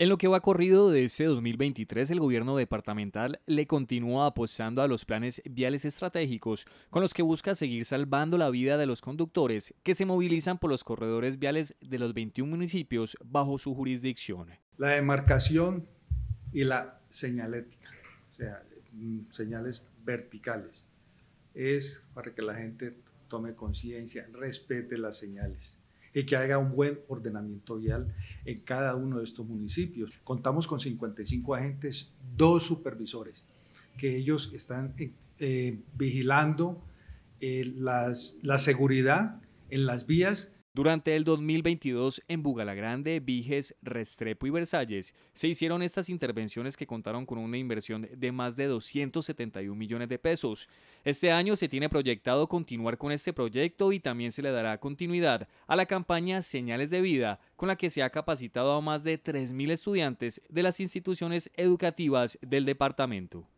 En lo que va corrido de este 2023, el gobierno departamental le continúa apostando a los planes viales estratégicos con los que busca seguir salvando la vida de los conductores que se movilizan por los corredores viales de los 21 municipios bajo su jurisdicción. La demarcación y la señalética, o sea, mm, señales verticales, es para que la gente tome conciencia, respete las señales y que haga un buen ordenamiento vial en cada uno de estos municipios. Contamos con 55 agentes, dos supervisores, que ellos están eh, eh, vigilando eh, la seguridad en las vías durante el 2022 en Bugalagrande, Viges, Restrepo y Versalles se hicieron estas intervenciones que contaron con una inversión de más de 271 millones de pesos. Este año se tiene proyectado continuar con este proyecto y también se le dará continuidad a la campaña Señales de Vida, con la que se ha capacitado a más de 3.000 estudiantes de las instituciones educativas del departamento.